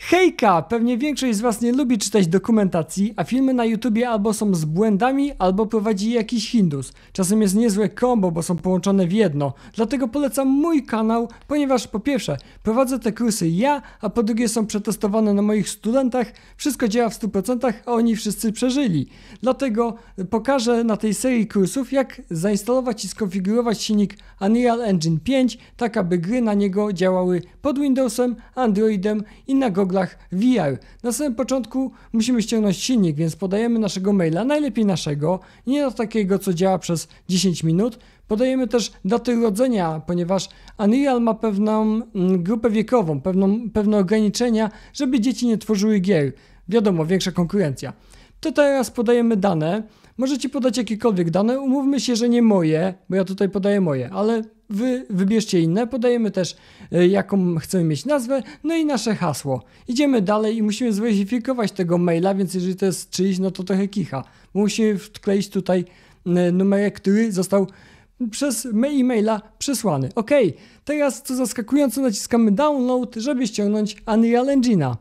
Hejka! Pewnie większość z Was nie lubi czytać dokumentacji, a filmy na YouTubie albo są z błędami, albo prowadzi jakiś Hindus. Czasem jest niezłe kombo, bo są połączone w jedno. Dlatego polecam mój kanał, ponieważ po pierwsze, prowadzę te kursy ja, a po drugie są przetestowane na moich studentach, wszystko działa w 100%, a oni wszyscy przeżyli. Dlatego pokażę na tej serii kursów, jak zainstalować i skonfigurować silnik Unreal Engine 5, tak aby gry na niego działały pod Windowsem, Androidem i na Google goglach VR. Na samym początku musimy ściągnąć silnik, więc podajemy naszego maila, najlepiej naszego, nie takiego co działa przez 10 minut. Podajemy też daty urodzenia, ponieważ Unreal ma pewną mm, grupę wiekową, pewną, pewne ograniczenia, żeby dzieci nie tworzyły gier. Wiadomo, większa konkurencja. To teraz podajemy dane. Możecie podać jakiekolwiek dane. Umówmy się, że nie moje, bo ja tutaj podaję moje, ale Wy wybierzcie inne, podajemy też e, jaką chcemy mieć nazwę, no i nasze hasło. Idziemy dalej i musimy zweryfikować tego maila, więc jeżeli to jest czyjś, no to trochę kicha. Musimy wkleić tutaj e, numerek, który został przez e-maila przesłany. Ok, teraz co zaskakujące naciskamy download, żeby ściągnąć Unreal Engine'a.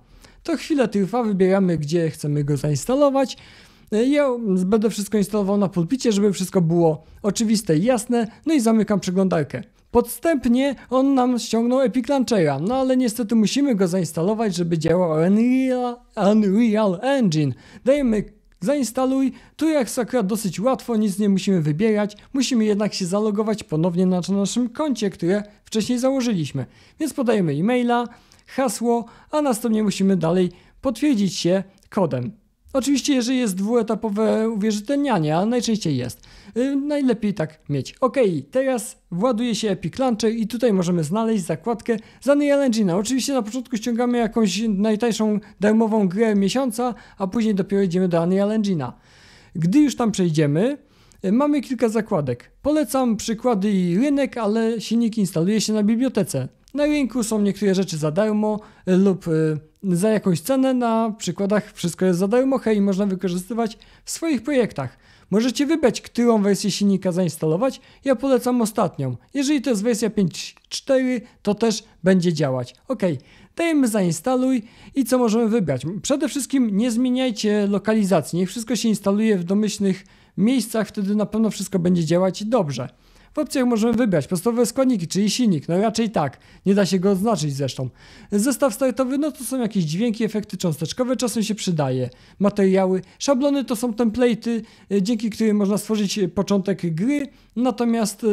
To chwilę trwa, wybieramy gdzie chcemy go zainstalować. E, ja będę wszystko instalował na pulpicie, żeby wszystko było oczywiste i jasne, no i zamykam przeglądarkę. Podstępnie on nam ściągnął Epic Launchera, no ale niestety musimy go zainstalować, żeby działał Unreal, Unreal Engine. Dajemy zainstaluj, tu jak sakra dosyć łatwo, nic nie musimy wybierać, musimy jednak się zalogować ponownie na naszym koncie, które wcześniej założyliśmy. Więc podajemy e-maila, hasło, a następnie musimy dalej potwierdzić się kodem. Oczywiście, jeżeli jest dwuetapowe uwierzytelnianie, ale najczęściej jest. Y, najlepiej tak mieć. Ok, teraz właduje się Epic Launcher i tutaj możemy znaleźć zakładkę z Unreal Engine. Oczywiście na początku ściągamy jakąś najtańszą darmową grę miesiąca, a później dopiero idziemy do Unreal Engine'a. Gdy już tam przejdziemy, y, Mamy kilka zakładek. Polecam przykłady i rynek, ale silnik instaluje się na bibliotece. Na rynku są niektóre rzeczy za darmo e, lub e, za jakąś cenę. Na przykładach wszystko jest za darmo, hej, można wykorzystywać w swoich projektach. Możecie wybrać, którą wersję silnika zainstalować. Ja polecam ostatnią. Jeżeli to jest wersja 5.4, to też będzie działać. Ok, dajemy zainstaluj i co możemy wybrać? Przede wszystkim nie zmieniajcie lokalizacji. Niech wszystko się instaluje w domyślnych miejscach, wtedy na pewno wszystko będzie działać dobrze. W opcjach możemy wybrać podstawowe składniki, czyli silnik, no raczej tak, nie da się go odznaczyć zresztą. Zestaw startowy, no to są jakieś dźwięki, efekty cząsteczkowe, czasem się przydaje. Materiały, szablony to są templaty, e, dzięki którym można stworzyć e, początek gry, natomiast e,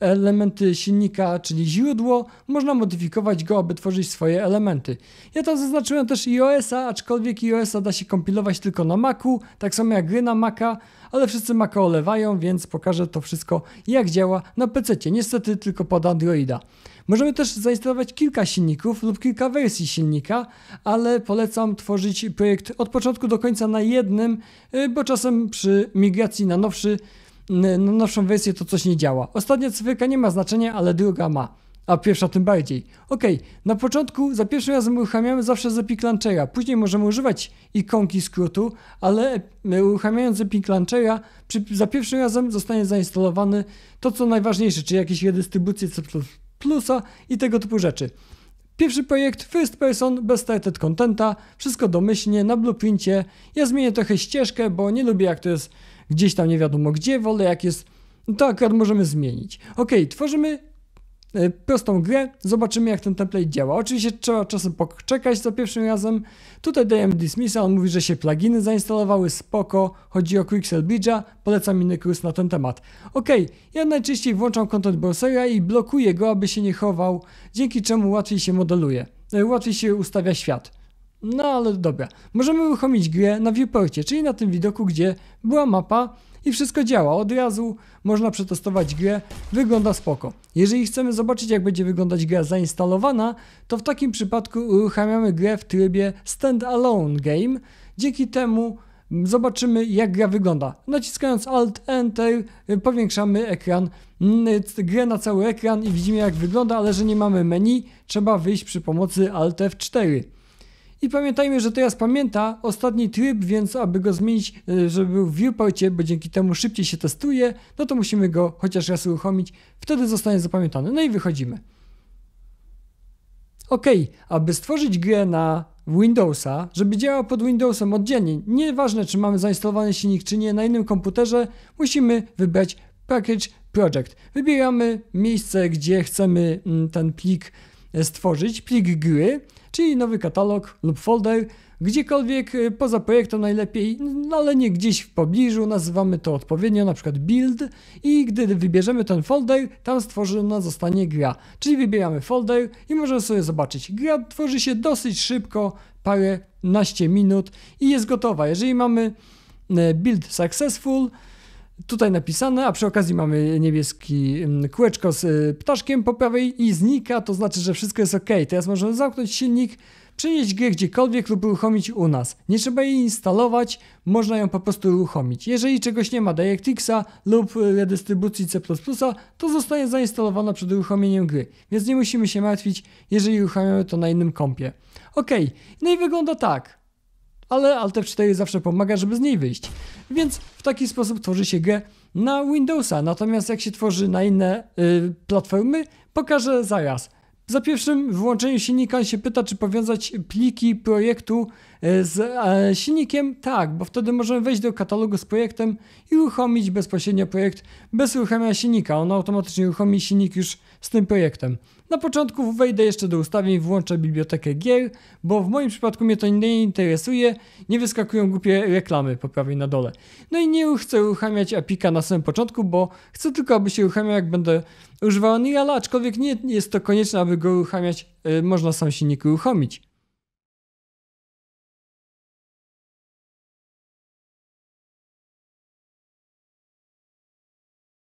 elementy silnika, czyli źródło, można modyfikować go, aby tworzyć swoje elementy. Ja to zaznaczyłem też iOS-a, aczkolwiek iOS-a da się kompilować tylko na Macu, tak samo jak gry na Maca, ale wszyscy Maca olewają, więc pokażę to wszystko jak działa na PC. Niestety tylko pod Androida. Możemy też zainstalować kilka silników lub kilka wersji silnika, ale polecam tworzyć projekt od początku do końca na jednym, y, bo czasem przy migracji na nowszy na nowszą wersję, to coś nie działa. Ostatnia cyfryka nie ma znaczenia, ale druga ma. A pierwsza tym bardziej. Ok, na początku za pierwszym razem uruchamiamy zawsze z Epic Launchera. Później możemy używać ikonki skrótu, ale e, uruchamiając Epic Launchera przy, za pierwszym razem zostanie zainstalowany to co najważniejsze, czyli jakieś redystrybucje C++ i tego typu rzeczy. Pierwszy projekt, first person, bez started contenta, wszystko domyślnie, na blueprincie. Ja zmienię trochę ścieżkę, bo nie lubię jak to jest gdzieś tam nie wiadomo gdzie, wolę jak jest, no to akurat możemy zmienić. Ok, tworzymy e, prostą grę, zobaczymy jak ten template działa. Oczywiście trzeba czasem poczekać za pierwszym razem. Tutaj dajemy dismissa, on mówi, że się pluginy zainstalowały, spoko, chodzi o Quixel Bridge'a, polecam inny kurs na ten temat. Ok, ja najczęściej włączam content browsera i blokuję go, aby się nie chował, dzięki czemu łatwiej się modeluje, e, łatwiej się ustawia świat. No ale dobra, możemy uruchomić grę na viewporcie, czyli na tym widoku, gdzie była mapa i wszystko działa. Od razu można przetestować grę, wygląda spoko. Jeżeli chcemy zobaczyć jak będzie wyglądać gra zainstalowana, to w takim przypadku uruchamiamy grę w trybie Standalone Game. Dzięki temu zobaczymy jak gra wygląda. Naciskając Alt Enter powiększamy ekran, grę na cały ekran i widzimy jak wygląda, ale że nie mamy menu, trzeba wyjść przy pomocy Alt F4. I pamiętajmy, że teraz pamięta ostatni tryb, więc aby go zmienić, e, żeby był w viewporcie, bo dzięki temu szybciej się testuje, no to musimy go chociaż raz uruchomić, wtedy zostanie zapamiętany. No i wychodzimy. Ok, aby stworzyć grę na Windowsa, żeby działała pod Windowsem oddzielnie, nieważne czy mamy zainstalowany silnik czy nie na innym komputerze, musimy wybrać Package Project. Wybieramy miejsce, gdzie chcemy mm, ten plik stworzyć plik gry, e, czyli nowy katalog lub folder, gdziekolwiek e, poza projektem najlepiej, no ale nie gdzieś w pobliżu, nazywamy to odpowiednio, na przykład build i gdy wybierzemy ten folder, tam stworzona zostanie gra. Czyli wybieramy folder i możemy sobie zobaczyć, gra tworzy się dosyć szybko, parę naście minut i jest gotowa. Jeżeli mamy e, build successful, tutaj napisane, a przy okazji mamy niebieski mm, kółeczko z y, ptaszkiem po prawej i znika, to znaczy, że wszystko jest ok. Teraz możemy zamknąć silnik, przenieść grę gdziekolwiek lub uruchomić u nas. Nie trzeba jej instalować, można ją po prostu uruchomić. Jeżeli czegoś nie ma DirectXa lub y, redystrybucji C++, to zostanie zainstalowana przed uruchomieniem gry, więc nie musimy się martwić, jeżeli uruchamiamy to na innym kompie. Ok, no i wygląda tak ale Alt F4 zawsze pomaga, żeby z niej wyjść. Więc w taki sposób tworzy się G na Windowsa, natomiast jak się tworzy na inne y, platformy, pokażę zaraz. Za pierwszym włączeniu silnika się pyta, czy powiązać pliki projektu E, z e, silnikiem tak, bo wtedy możemy wejść do katalogu z projektem i uruchomić bezpośrednio projekt bez uruchamiania silnika. On automatycznie uruchomi silnik już z tym projektem. Na początku wejdę jeszcze do ustawień włączę bibliotekę gier, bo w moim przypadku mnie to nie interesuje, nie wyskakują głupie reklamy po prawej na dole. No i nie chcę uruchamiać apika na samym początku, bo chcę tylko, aby się uruchamiał jak będę używał Unreal, aczkolwiek nie jest to konieczne, aby go uruchamiać, e, można sam silnik uruchomić.